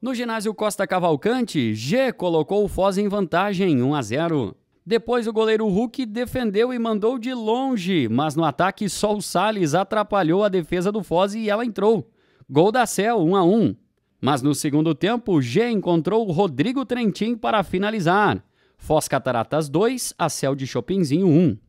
No ginásio Costa Cavalcante, G colocou o Foz em vantagem 1 a 0. Depois o goleiro Hulk defendeu e mandou de longe, mas no ataque só o Salles atrapalhou a defesa do Foz e ela entrou. Gol da Cel 1 a 1. Mas no segundo tempo, G encontrou o Rodrigo Trentin para finalizar. Foz Cataratas 2, a Cel de Chopinzinho 1.